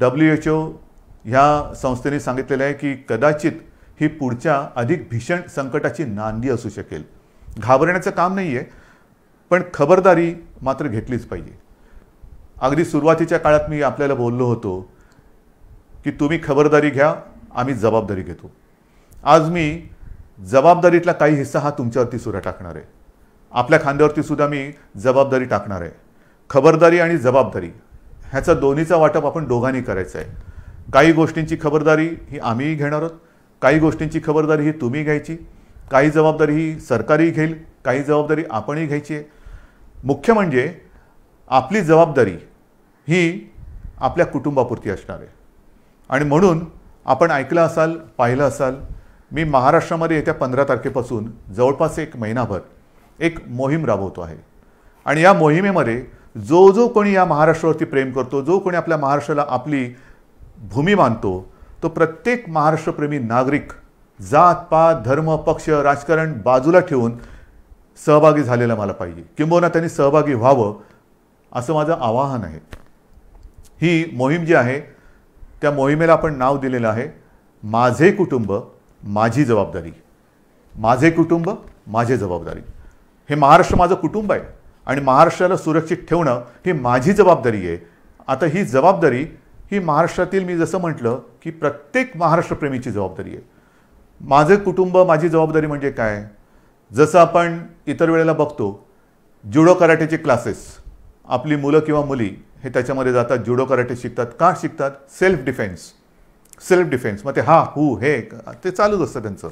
W H O ह्या संस्थेने सांगितलेलं आहे की कदाचित ही पुढच्या अधिक भीषण संकटाची नांदी असू शकेल घाबरण्याचं काम नाही आहे पण खबरदारी मात्र घेतलीच पाहिजे अगदी सुरुवातीच्या काळात मी आपल्याला बोललो होतो की तुम्ही खबरदारी घ्या आम्ही जबाबदारी घेतो आज मी जबाबदारीतला काही हिस्सा हा तुमच्यावरती सुद्धा टाकणार आहे आपल्या खांद्यावरती सुद्धा मी जबाबदारी टाकणार आहे खबरदारी आणि जबाबदारी ह्याचा दोन्हीचा वाटप आपण दोघांनी करायचं आहे काही गोष्टींची खबरदारी ही आम्हीही घेणार आहोत काही गोष्टींची खबरदारी ही तुम्ही घ्यायची काही जबाबदारी ही सरकारही घेईल काही जबाबदारी आपणही घ्यायची आहे मुख्य म्हणजे आपली जबाबदारी ही आपल्या कुटुंबापुरती असणार आहे आणि म्हणून आपण ऐकलं असाल पाहिलं असाल मी महाराष्ट्रामध्ये येत्या पंधरा तारखेपासून जवळपास एक महिनाभर एक मोहीम राबवतो आहे आणि या मोहिमेमध्ये जो जो कोणी या महाराष्ट्रावरती प्रेम करतो जो कोणी आपल्या महाराष्ट्राला आपली भूमी मानतो तो प्रत्येक महाराष्ट्रप्रेमी नागरिक जात पात धर्म पक्ष राजकारण बाजूला ठेवून सहभागी झालेला मला पाहिजे किंबहुना त्यांनी सहभागी व्हावं असं माझं आवाहन आहे ही मोहीम जी आहे त्या मोहिमेला आपण नाव दिलेलं आहे माझे कुटुंब माझी जबाबदारी माझे कुटुंब माझे जबाबदारी हे महाराष्ट्र माझं कुटुंब आहे आणि महाराष्ट्राला सुरक्षित ठेवणं ही माझी जबाबदारी आहे आता ही जबाबदारी ही महाराष्ट्रातील मी जसं म्हटलं की प्रत्येक महाराष्ट्रप्रेमीची जबाबदारी आहे माझे कुटुंब माझी जबाबदारी म्हणजे काय जसं आपण इतर वेळेला बघतो जुडो कराटेचे क्लासेस आपली मुलं किंवा मुली हे त्याच्यामध्ये जातात जुडो कराटे शिकतात का शिकतात सेल्फ डिफेन्स सेल्फ डिफेन्स मग ते हा हू हे ते चालूच असतं त्यांचं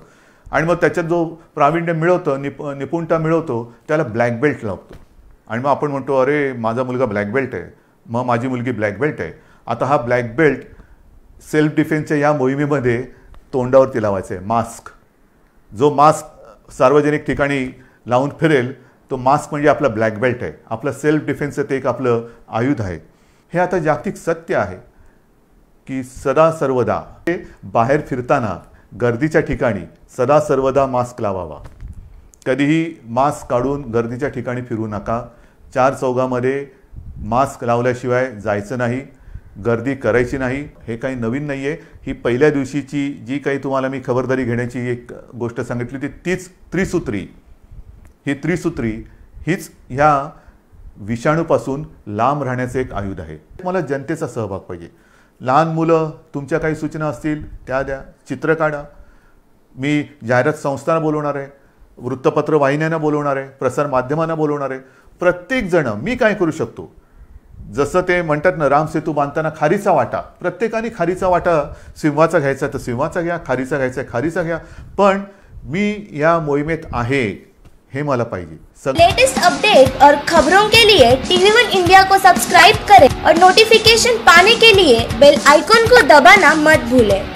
आणि मग त्याच्यात जो प्रावीण्य मिळवतं निप निपुणता मिळवतो त्याला ब्लॅक बेल्ट लावतो आणि मग आपण म्हणतो अरे माझा मुलगा ब्लॅक बेल्ट आहे मग माझी मुलगी ब्लॅक बेल्ट आहे आता हा ब्लॅक बेल्ट सेल्फ डिफेन्सच्या या मोहिमेमध्ये तोंडावरती लावायचं आहे मास्क जो मास्क सार्वजनिक ठिकाणी लावून फिरेल तो मास्क म्हणजे आपला ब्लॅक बेल्ट आहे आपलं सेल्फ डिफेन्सचं ते एक आपलं आयुध आहे हे आता जागतिक सत्य आहे की सदा सर्वदा बाहेर फिरताना गर्दीच्या ठिकाणी सदा सर्वदा मास्क लावावा कधीही मास्क काढून गर्दीच्या ठिकाणी फिरू नका चार चौघामध्ये मास्क लावल्याशिवाय जायचं नाही गर्दी करायची नाही हे काही नवीन नाही आहे ही पहिल्या दिवशीची जी काही तुम्हाला मी खबरदारी घेण्याची एक गोष्ट सांगितली ती तीच त्रिसूत्री ही त्रिसूत्री हीच ह्या विषाणूपासून लांब राहण्याचं एक आयुध आहे तुम्हाला जनतेचा सहभाग पाहिजे लहान मुलं तुमच्या काही सूचना असतील त्या द्या चित्र काढा मी जाहिरात संस्थांना बोलवणार आहे वृत्तपत्र वाहिन्यांना बोलवणार आहे प्रसारमाध्यमांना बोलवणार आहे जण मी काय करू शकतो जसं ते म्हणतात ना रामसेतू बांधताना खारीचा वाटा प्रत्येकाने खारीचा वाटा सिंहाचा घ्यायचा तर सिंहाचा घ्या खारीचा घ्यायचा खारीचा घ्या पण मी या मोहिमेत आहे हे मला पाहिजे लेटेस्ट अपडेट और खबरों के लिए टीवी वन इंडिया को सब्सक्राइब करें और नोटिफिकेशन पाने के लिए बेल आइकॉन को दबाना मत भूलें